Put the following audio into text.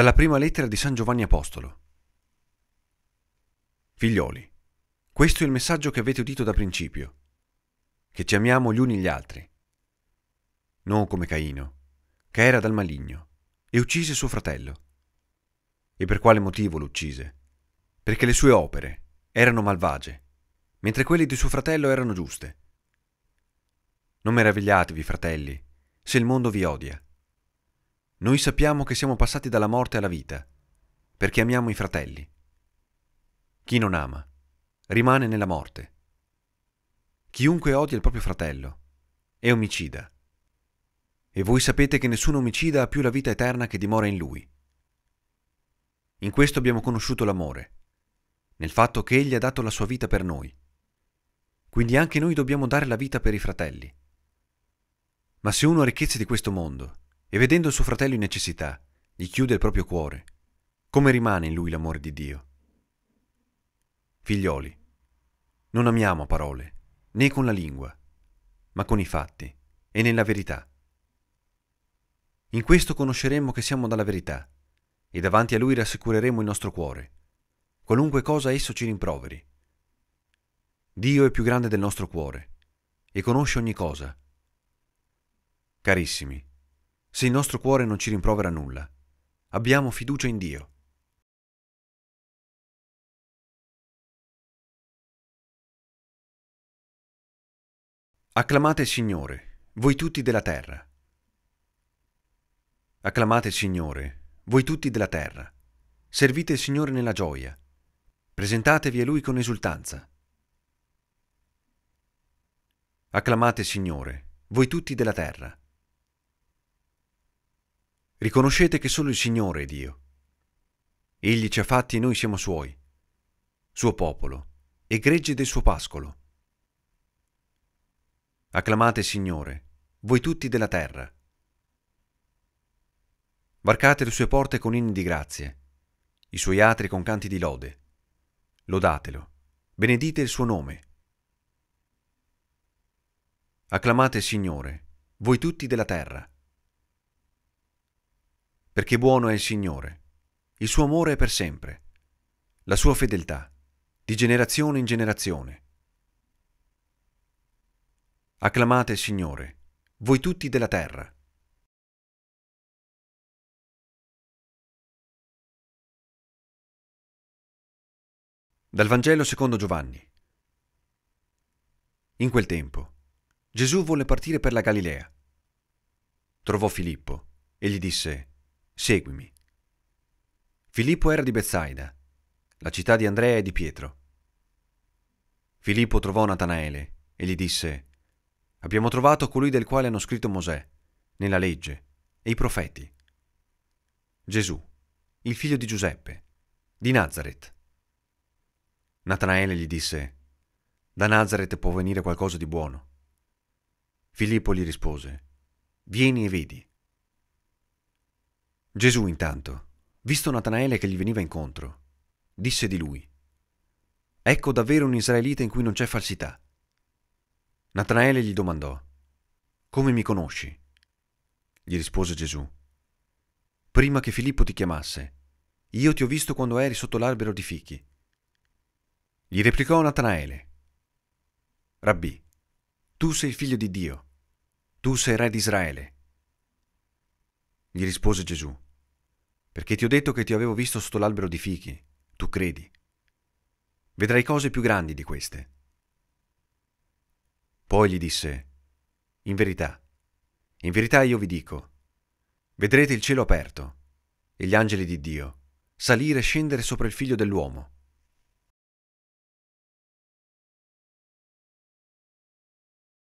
Dalla prima lettera di San Giovanni Apostolo. Figlioli, questo è il messaggio che avete udito da principio, che ci amiamo gli uni gli altri, non come Caino, che era dal maligno, e uccise suo fratello. E per quale motivo lo uccise? Perché le sue opere erano malvagie, mentre quelle di suo fratello erano giuste. Non meravigliatevi, fratelli, se il mondo vi odia. Noi sappiamo che siamo passati dalla morte alla vita, perché amiamo i fratelli. Chi non ama rimane nella morte. Chiunque odia il proprio fratello è omicida. E voi sapete che nessun omicida ha più la vita eterna che dimora in lui. In questo abbiamo conosciuto l'amore, nel fatto che Egli ha dato la sua vita per noi. Quindi anche noi dobbiamo dare la vita per i fratelli. Ma se uno ha ricchezze di questo mondo e vedendo suo fratello in necessità, gli chiude il proprio cuore. Come rimane in lui l'amore di Dio? Figlioli, non amiamo a parole, né con la lingua, ma con i fatti e nella verità. In questo conosceremo che siamo dalla verità e davanti a Lui rassicureremo il nostro cuore, qualunque cosa esso ci rimproveri. Dio è più grande del nostro cuore e conosce ogni cosa. Carissimi, se il nostro cuore non ci rimprovera nulla. Abbiamo fiducia in Dio. Acclamate il Signore, voi tutti della terra. Acclamate il Signore, voi tutti della terra. Servite il Signore nella gioia. Presentatevi a Lui con esultanza. Acclamate il Signore, voi tutti della terra. Riconoscete che solo il Signore è Dio. Egli ci ha fatti e noi siamo Suoi, Suo popolo, e gregge del Suo pascolo. Acclamate il Signore, voi tutti della terra. Varcate le sue porte con inni di grazie, i suoi atri con canti di lode. Lodatelo, benedite il suo nome. Acclamate il Signore, voi tutti della terra perché buono è il Signore, il suo amore è per sempre, la sua fedeltà, di generazione in generazione. Acclamate il Signore, voi tutti della terra. Dal Vangelo secondo Giovanni. In quel tempo, Gesù volle partire per la Galilea. Trovò Filippo e gli disse, Seguimi. Filippo era di Bethsaida, la città di Andrea e di Pietro. Filippo trovò Natanaele e gli disse, Abbiamo trovato colui del quale hanno scritto Mosè, nella legge, e i profeti. Gesù, il figlio di Giuseppe, di Nazareth. Natanaele gli disse, Da Nazareth può venire qualcosa di buono. Filippo gli rispose, Vieni e vedi. Gesù intanto, visto Natanaele che gli veniva incontro, disse di lui, Ecco davvero un israelita in cui non c'è falsità. Natanaele gli domandò, Come mi conosci? Gli rispose Gesù, Prima che Filippo ti chiamasse, io ti ho visto quando eri sotto l'albero di fichi. Gli replicò Natanaele, Rabbi, tu sei il figlio di Dio, tu sei re di Israele gli rispose Gesù, perché ti ho detto che ti avevo visto sotto l'albero di fichi, tu credi. Vedrai cose più grandi di queste. Poi gli disse, in verità, in verità io vi dico, vedrete il cielo aperto e gli angeli di Dio salire e scendere sopra il figlio dell'uomo.